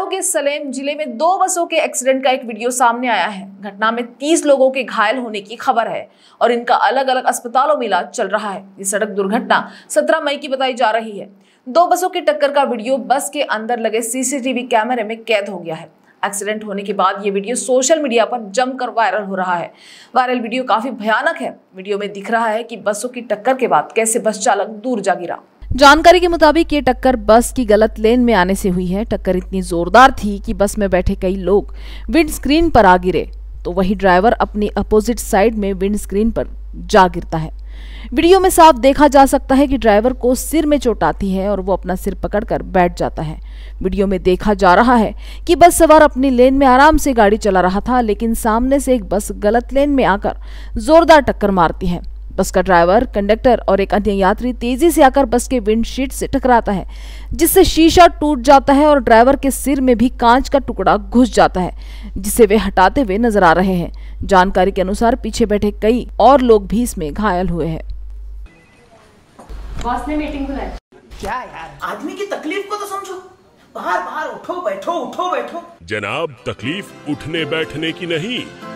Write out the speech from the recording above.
तमिलनाडु के सलेम जिले में दो बसों के एक्सीडेंट का एक वीडियो सामने आया है घटना में 30 लोगों के घायल होने की खबर है और इनका अलग अलग अस्पतालों में इलाज चल रहा है ये सड़क दुर्घटना 17 मई की बताई जा रही है दो बसों की टक्कर का वीडियो बस के अंदर लगे सीसीटीवी कैमरे में कैद हो गया है एक्सीडेंट होने के बाद ये वीडियो सोशल मीडिया पर जमकर वायरल हो रहा है वायरल वीडियो काफी भयानक है वीडियो में दिख रहा है कि बसों की टक्कर के बाद कैसे बस चालक दूर जा गिरा जानकारी के मुताबिक ये टक्कर बस की गलत लेन में आने से हुई है टक्कर इतनी जोरदार थी कि बस में बैठे कई लोग विंड स्क्रीन पर आ गिरे तो वही ड्राइवर अपनी अपोजिट साइड में विंड स्क्रीन पर जा गिरता है वीडियो में साफ देखा जा सकता है कि ड्राइवर को सिर में चोट आती है और वो अपना सिर पकड़कर बैठ जाता है वीडियो में देखा जा रहा है कि बस सवार अपनी लेन में आराम से गाड़ी चला रहा था लेकिन सामने से एक बस गलत लेन में आकर जोरदार टक्कर मारती है बस का ड्राइवर कंडक्टर और एक अन्य यात्री तेजी से आकर बस के विंडशीट से टकराता है जिससे शीशा टूट जाता है और ड्राइवर के सिर में भी कांच का टुकड़ा घुस जाता है जिसे वे हटाते हुए नजर आ रहे हैं जानकारी के अनुसार पीछे बैठे कई और लोग भी इसमें घायल हुए हैं बॉस ने मीटिंग बुलाई क्या यार आदमी की तकलीफ को तो समझो बाहर बाहर उठो बैठो उठो बैठो जनाब तकलीफ उठने बैठने की नहीं